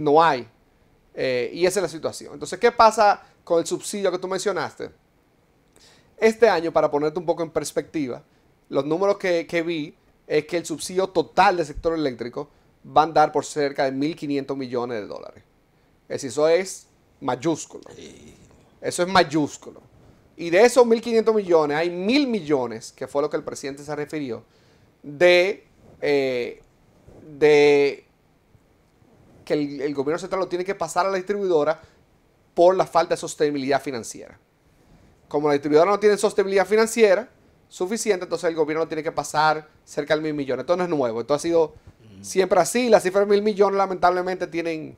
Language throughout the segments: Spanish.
No hay. Eh, y esa es la situación. Entonces, ¿qué pasa con el subsidio que tú mencionaste? Este año, para ponerte un poco en perspectiva, los números que, vi es que el subsidio total del sector eléctrico va a andar por cerca de 1.500 millones de dólares. Es eso es mayúsculo. Eso es mayúsculo. Y de esos 1.500 millones, hay 1.000 millones, que fue lo que el presidente se refirió, de, eh, de que el, gobierno central lo tiene que pasar a la distribuidora por la falta de sostenibilidad financiera. Como la distribuidora no tiene sostenibilidad financiera suficiente, entonces el gobierno lo tiene que pasar cerca de mil millones. Esto no es nuevo, esto ha sido siempre así. La cifra de mil millones lamentablemente tienen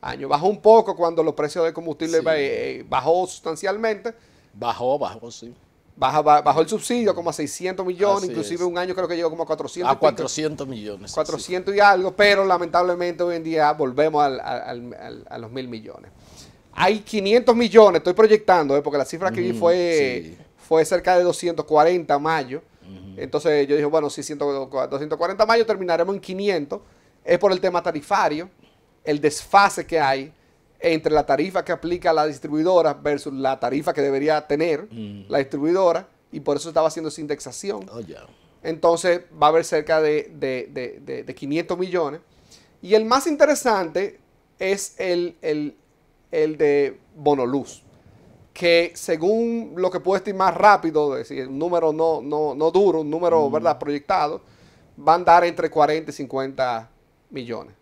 años. Bajó un poco cuando los precios de combustible eh, bajó sustancialmente. Bajó, bajó, sí. Baja, bajó el subsidio como a 600 millones, inclusive un año creo que llegó como a 400. A 400 millones. 400 y algo, pero lamentablemente hoy en día volvemos a los mil millones. Hay 500 millones, estoy proyectando, eh, porque la cifra que vi fue, fue cerca de 240 mayo. Entonces yo dije, bueno, si 240 mayo terminaremos en 500. Es por el tema tarifario, el desfase que hay entre la tarifa que aplica la distribuidora versus la tarifa que debería tener mm. la distribuidora y por eso estaba haciendo esa indexación. Oh, Entonces va a haber cerca de, 500 millones. Y el más interesante es el, el, el de Bonoluz, que según lo que puedo más rápido, es decir, un número no, no, no duro, un número mm. ¿verdad? proyectado, van a dar entre 40 y 50 millones.